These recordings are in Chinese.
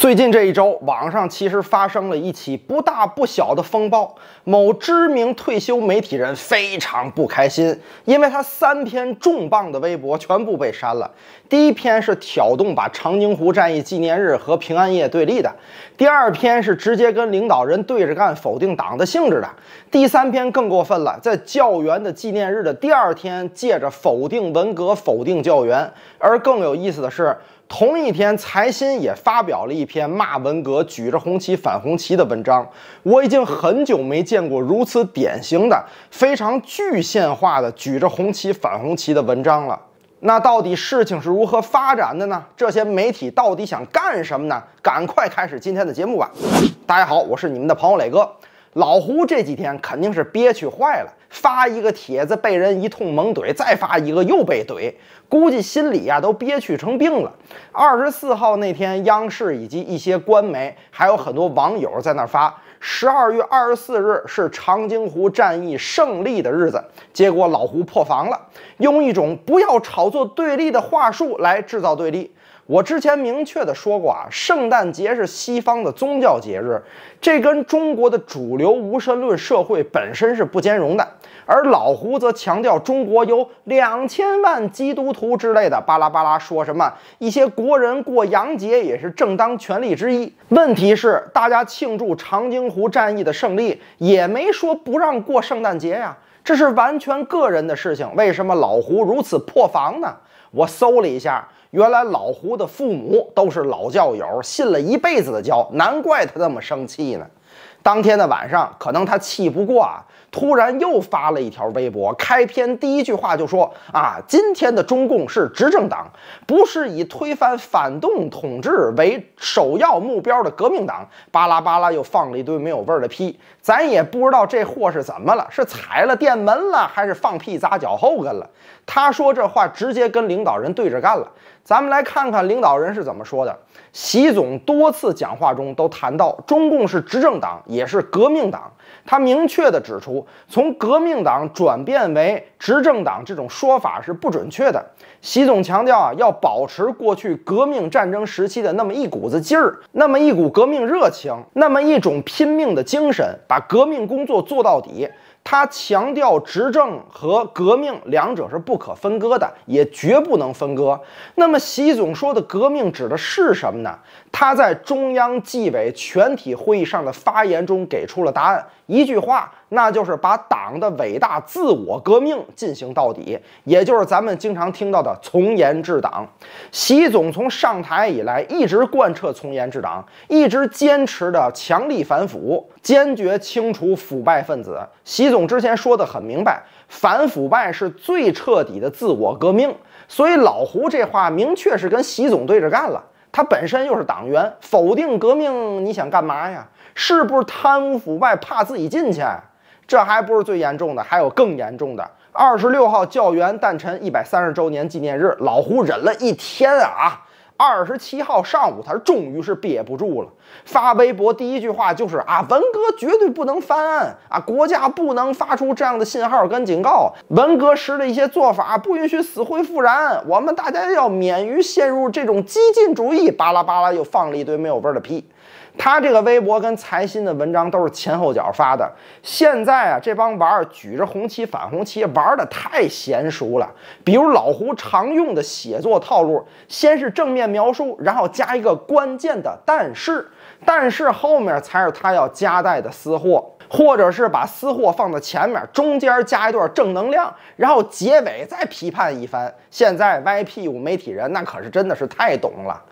最近这一周，网上其实发生了一起不大不小的风暴。某知名退休媒体人非常不开心，因为他三篇重磅的微博全部被删了。第一篇是挑动把长津湖战役纪念日和平安夜对立的；第二篇是直接跟领导人对着干，否定党的性质的；第三篇更过分了，在教员的纪念日的第二天，借着否定文革、否定教员。而更有意思的是。同一天，财新也发表了一篇骂文革、举着红旗反红旗的文章。我已经很久没见过如此典型的、非常具象化的举着红旗反红旗的文章了。那到底事情是如何发展的呢？这些媒体到底想干什么呢？赶快开始今天的节目吧！大家好，我是你们的朋友磊哥。老胡这几天肯定是憋屈坏了。发一个帖子被人一通猛怼，再发一个又被怼，估计心里啊都憋屈成病了。二十四号那天，央视以及一些官媒还有很多网友在那发，十二月二十四日是长津湖战役胜利的日子。结果老胡破防了，用一种不要炒作对立的话术来制造对立。我之前明确的说过啊，圣诞节是西方的宗教节日，这跟中国的主流无神论社会本身是不兼容的。而老胡则强调中国有两千万基督徒之类的巴拉巴拉，说什么一些国人过洋节也是正当权利之一。问题是，大家庆祝长津湖战役的胜利也没说不让过圣诞节呀。这是完全个人的事情，为什么老胡如此破防呢？我搜了一下，原来老胡的父母都是老教友，信了一辈子的教，难怪他那么生气呢。当天的晚上，可能他气不过啊，突然又发了一条微博。开篇第一句话就说：“啊，今天的中共是执政党，不是以推翻反动统治为首要目标的革命党。”巴拉巴拉又放了一堆没有味儿的屁，咱也不知道这货是怎么了，是踩了电门了，还是放屁砸脚后跟了？他说这话直接跟领导人对着干了。咱们来看看领导人是怎么说的。习总多次讲话中都谈到，中共是执政党，也是革命党。他明确地指出，从革命党转变为执政党这种说法是不准确的。习总强调啊，要保持过去革命战争时期的那么一股子劲儿，那么一股革命热情，那么一种拼命的精神，把革命工作做到底。他强调，执政和革命两者是不可分割的，也绝不能分割。那么，习总说的革命指的是什么呢？他在中央纪委全体会议上的发言中给出了答案。一句话，那就是把党的伟大自我革命进行到底，也就是咱们经常听到的从严治党。习总从上台以来，一直贯彻从严治党，一直坚持的强力反腐，坚决清除腐败分子。习总之前说的很明白，反腐败是最彻底的自我革命。所以老胡这话明确是跟习总对着干了。他本身又是党员，否定革命，你想干嘛呀？是不是贪污腐败，怕自己进去？这还不是最严重的，还有更严重的。二十六号教员诞辰一百三十周年纪念日，老胡忍了一天啊。二十七号上午，他终于是憋不住了，发微博第一句话就是啊，文革绝对不能翻案啊，国家不能发出这样的信号跟警告，文革时的一些做法不允许死灰复燃，我们大家要免于陷入这种激进主义，巴拉巴拉又放了一堆没有味儿的屁。他这个微博跟财新的文章都是前后脚发的。现在啊，这帮玩儿举着红旗反红旗，玩的太娴熟了。比如老胡常用的写作套路，先是正面描述，然后加一个关键的但是，但是后面才是他要夹带的私货，或者是把私货放在前面，中间加一段正能量，然后结尾再批判一番。现在歪屁股媒体人那可是真的是太懂了。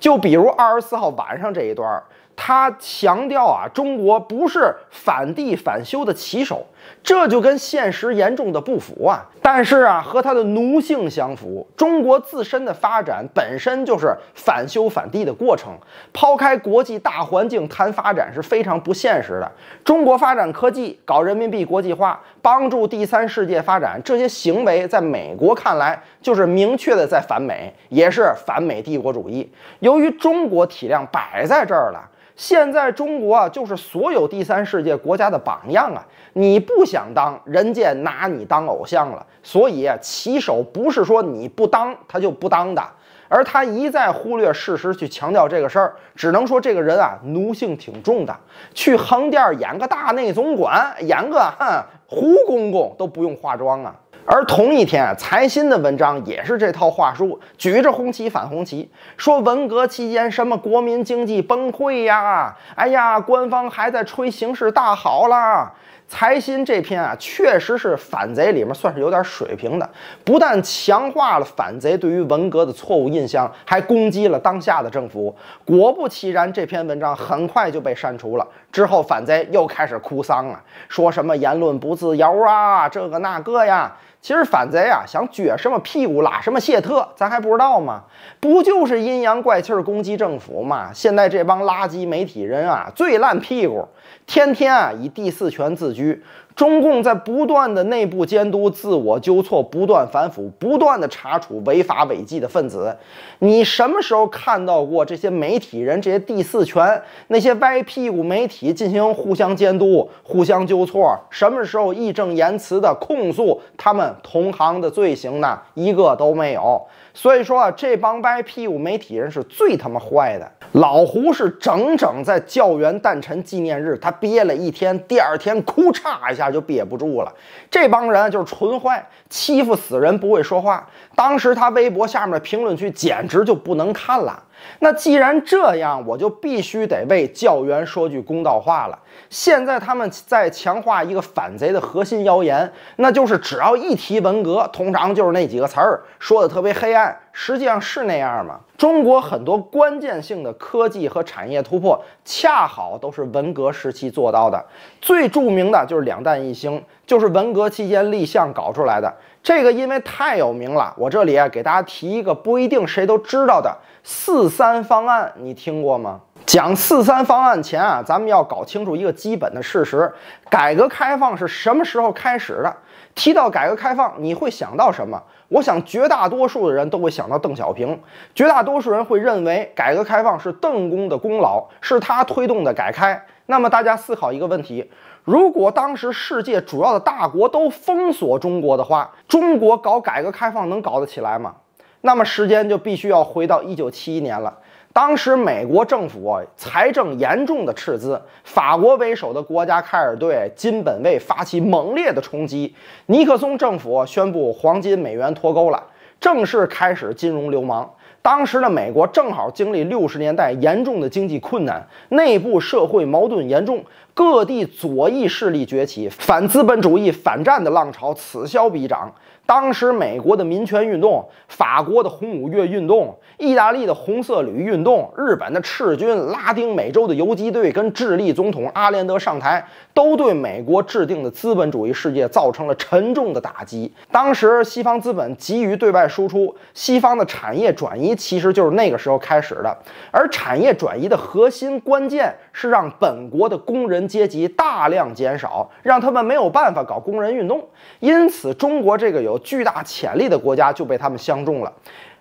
就比如二十四号晚上这一段。他强调啊，中国不是反帝反修的旗手，这就跟现实严重的不符啊。但是啊，和他的奴性相符，中国自身的发展本身就是反修反帝的过程。抛开国际大环境谈发展是非常不现实的。中国发展科技，搞人民币国际化，帮助第三世界发展，这些行为在美国看来就是明确的在反美，也是反美帝国主义。由于中国体量摆在这儿了。现在中国啊，就是所有第三世界国家的榜样啊！你不想当，人家拿你当偶像了。所以棋手不是说你不当他就不当的，而他一再忽略事实去强调这个事儿，只能说这个人啊奴性挺重的。去横店演个大内总管，演个哼胡公公都不用化妆啊。而同一天，财新的文章也是这套话术，举着红旗反红旗，说文革期间什么国民经济崩溃呀，哎呀，官方还在吹形势大好了。财新这篇啊，确实是反贼里面算是有点水平的，不但强化了反贼对于文革的错误印象，还攻击了当下的政府。果不其然，这篇文章很快就被删除了。之后，反贼又开始哭丧了，说什么言论不自由啊，这个那个呀。其实反贼啊，想撅什么屁股拉什么谢特，咱还不知道吗？不就是阴阳怪气攻击政府吗？现在这帮垃圾媒体人啊，最烂屁股，天天啊以第四权自居。中共在不断的内部监督、自我纠错，不断反腐，不断的查处违法违纪的分子。你什么时候看到过这些媒体人、这些第四权、那些歪屁股媒体进行互相监督、互相纠错？什么时候义正言辞的控诉他们同行的罪行呢？一个都没有。所以说，这帮歪屁股媒体人是最他妈坏的。老胡是整整在教员诞辰纪念日，他憋了一天，第二天哭嚓一下就憋不住了。这帮人就是纯坏，欺负死人不会说话。当时他微博下面的评论区简直就不能看了。那既然这样，我就必须得为教员说句公道话了。现在他们在强化一个反贼的核心谣言，那就是只要一提文革，通常就是那几个词儿，说的特别黑暗。实际上是那样吗？中国很多关键性的科技和产业突破，恰好都是文革时期做到的。最著名的就是两弹一星，就是文革期间立项搞出来的。这个因为太有名了，我这里啊给大家提一个不一定谁都知道的。四三方案你听过吗？讲四三方案前啊，咱们要搞清楚一个基本的事实：改革开放是什么时候开始的？提到改革开放，你会想到什么？我想绝大多数的人都会想到邓小平，绝大多数人会认为改革开放是邓公的功劳，是他推动的改开。那么大家思考一个问题：如果当时世界主要的大国都封锁中国的话，中国搞改革开放能搞得起来吗？那么时间就必须要回到一九七一年了。当时美国政府财政严重的赤字，法国为首的国家开始对金本位发起猛烈的冲击。尼克松政府宣布黄金美元脱钩了，正式开始金融流氓。当时的美国正好经历六十年代严重的经济困难，内部社会矛盾严重。各地左翼势力崛起，反资本主义、反战的浪潮此消彼长。当时，美国的民权运动、法国的红五月运动、意大利的红色旅运动、日本的赤军、拉丁美洲的游击队，跟智利总统阿连德上台，都对美国制定的资本主义世界造成了沉重的打击。当时，西方资本急于对外输出，西方的产业转移其实就是那个时候开始的，而产业转移的核心关键。是让本国的工人阶级大量减少，让他们没有办法搞工人运动，因此中国这个有巨大潜力的国家就被他们相中了。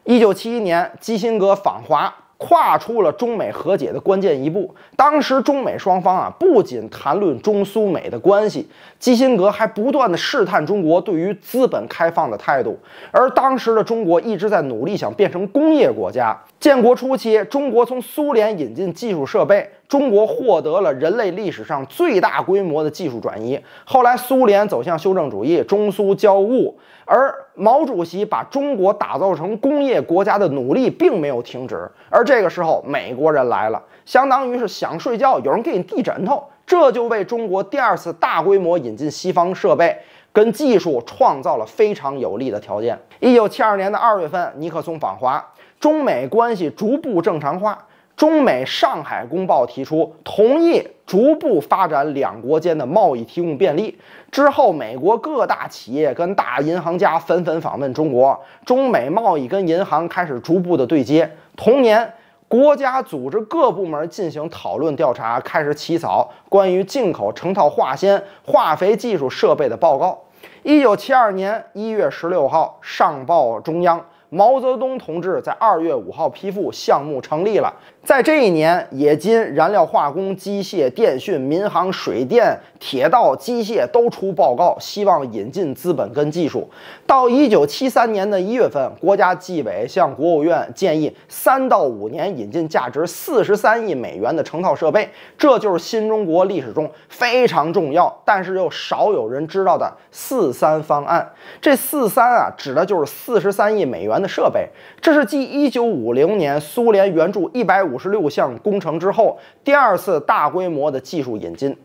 一九七一年，基辛格访华，跨出了中美和解的关键一步。当时中美双方啊，不仅谈论中苏美的关系，基辛格还不断的试探中国对于资本开放的态度。而当时的中国一直在努力想变成工业国家。建国初期，中国从苏联引进技术设备。中国获得了人类历史上最大规模的技术转移。后来苏联走向修正主义，中苏交恶，而毛主席把中国打造成工业国家的努力并没有停止。而这个时候，美国人来了，相当于是想睡觉，有人给你递枕头，这就为中国第二次大规模引进西方设备跟技术创造了非常有利的条件。一九七二年的二月份，尼克松访华，中美关系逐步正常化。中美《上海公报》提出同意逐步发展两国间的贸易，提供便利。之后，美国各大企业跟大银行家纷纷访问中国，中美贸易跟银行开始逐步的对接。同年，国家组织各部门进行讨论、调查，开始起草关于进口成套化纤、化肥技术设备的报告。一九七二年一月十六号上报中央，毛泽东同志在二月五号批复，项目成立了。在这一年，冶金、燃料化工、机械、电讯、民航、水电、铁道、机械都出报告，希望引进资本跟技术。到一九七三年的一月份，国家计委向国务院建议，三到五年引进价值四十三亿美元的成套设备。这就是新中国历史中非常重要，但是又少有人知道的“四三方案”。这“四三”啊，指的就是四十三亿美元的设备。这是继一九五零年苏联援助一百五。五十六项工程之后，第二次大规模的技术引进，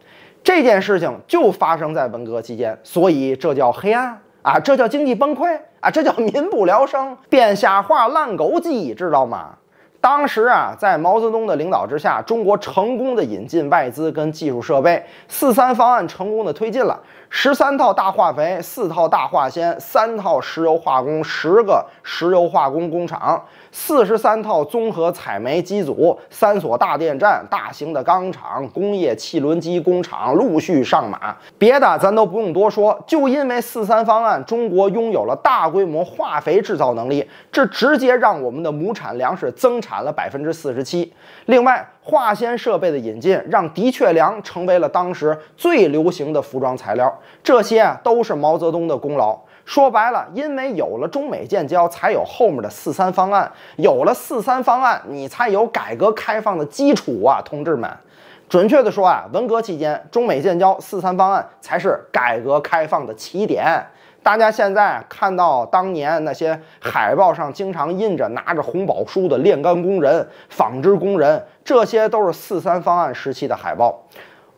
这件事情就发生在文革期间，所以这叫黑暗啊，这叫经济崩溃啊，这叫民不聊生、变瞎话烂狗鸡，知道吗？当时啊，在毛泽东的领导之下，中国成功的引进外资跟技术设备，四三方案成功的推进了十三套大化肥、四套大化纤、三套石油化工、十个石油化工工厂。四十三套综合采煤机组，三所大电站，大型的钢厂、工业汽轮机工厂陆续上马。别的咱都不用多说，就因为“四三方案”，中国拥有了大规模化肥制造能力，这直接让我们的亩产粮食增产了百分之四十七。另外，化纤设备的引进让的确良成为了当时最流行的服装材料。这些啊，都是毛泽东的功劳。说白了，因为有了中美建交，才有后面的四三方案；有了四三方案，你才有改革开放的基础啊，同志们。准确地说啊，文革期间，中美建交、四三方案才是改革开放的起点。大家现在看到当年那些海报上经常印着拿着红宝书的炼钢工人、纺织工人，这些都是四三方案时期的海报。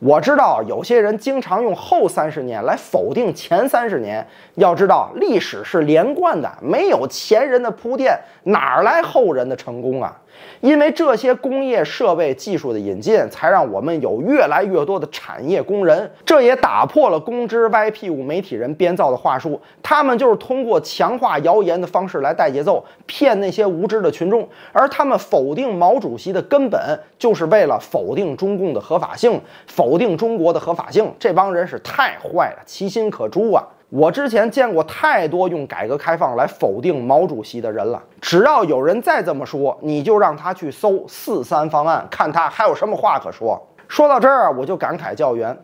我知道有些人经常用后三十年来否定前三十年。要知道，历史是连贯的，没有前人的铺垫，哪来后人的成功啊？因为这些工业设备技术的引进，才让我们有越来越多的产业工人。这也打破了公知歪屁股媒体人编造的话术。他们就是通过强化谣言的方式来带节奏，骗那些无知的群众。而他们否定毛主席的根本，就是为了否定中共的合法性，否定中国的合法性。这帮人是太坏了，其心可诛啊！我之前见过太多用改革开放来否定毛主席的人了。只要有人再这么说，你就让他去搜“四三方案”，看他还有什么话可说。说到这儿，我就感慨教员。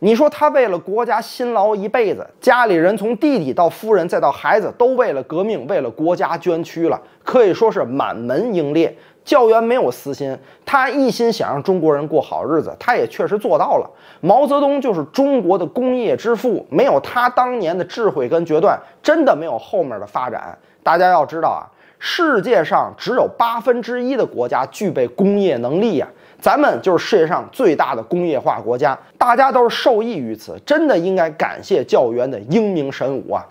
你说他为了国家辛劳一辈子，家里人从弟弟到夫人再到孩子都为了革命、为了国家捐躯了，可以说是满门英烈。教员没有私心，他一心想让中国人过好日子，他也确实做到了。毛泽东就是中国的工业之父，没有他当年的智慧跟决断，真的没有后面的发展。大家要知道啊，世界上只有八分之一的国家具备工业能力呀。咱们就是世界上最大的工业化国家，大家都是受益于此，真的应该感谢教员的英明神武啊！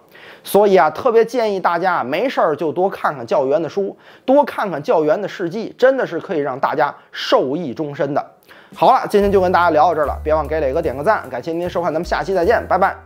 所以啊，特别建议大家啊，没事儿就多看看教员的书，多看看教员的事迹，真的是可以让大家受益终身的。好了，今天就跟大家聊到这儿了，别忘给磊哥点个赞，感谢您收看，咱们下期再见，拜拜。